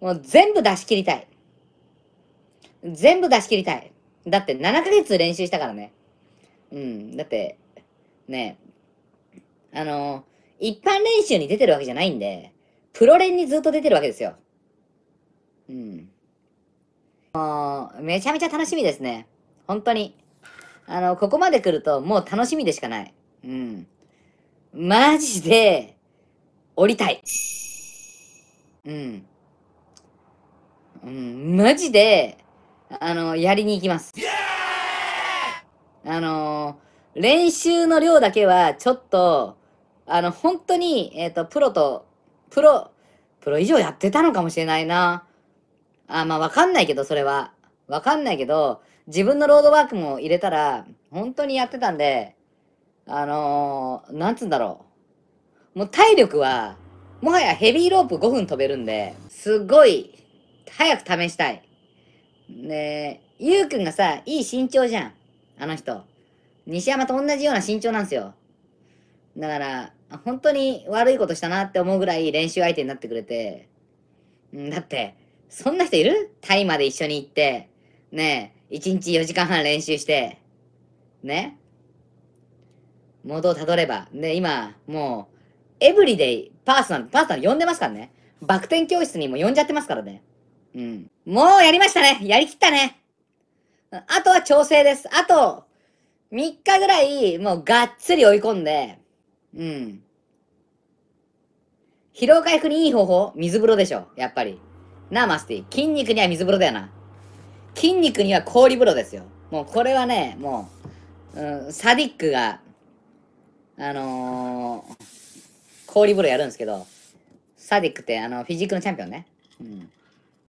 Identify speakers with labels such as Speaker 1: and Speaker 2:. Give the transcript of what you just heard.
Speaker 1: もう全部出し切りたい。全部出し切りたい。だって7ヶ月練習したからね。うん。だって、ね、あの一般練習に出てるわけじゃないんで、プロ練にずっと出てるわけですよ。うん。もう、めちゃめちゃ楽しみですね。本当に。あの、ここまで来るともう楽しみでしかない。うん。マジで、降りたい。うん。うん、マジで、あの、やりに行きます。あの、練習の量だけは、ちょっと、あの、本当に、えっ、ー、と、プロと、プロ、プロ以上やってたのかもしれないな。あ、まあ、わかんないけど、それは。わかんないけど、自分のロードワークも入れたら、本当にやってたんで、あのー、なんつうんだろう。もう体力は、もはやヘビーロープ5分飛べるんで、すごい早く試したい。で、ゆうくんがさ、いい身長じゃん。あの人。西山と同じような身長なんですよ。だから、本当に悪いことしたなって思うぐらい練習相手になってくれて。だって、そんな人いるタイまで一緒に行って、ねえ、1日4時間半練習して、ね元をたどれば。で、今、もう、エブリデイ、パーソナル、パーソナル呼んでますからね。バク転教室にも呼んじゃってますからね。うん。もうやりましたね。やりきったね。あとは調整です。あと、3日ぐらい、もうがっつり追い込んで、うん。疲労回復にいい方法水風呂でしょ。やっぱり。なあ、マスティ。筋肉には水風呂だよな。筋肉には氷風呂ですよ。もうこれはね、もう、うん、サディックが、あのー、氷風呂やるんですけど、サディックってあの、フィジークのチャンピオンね。うん。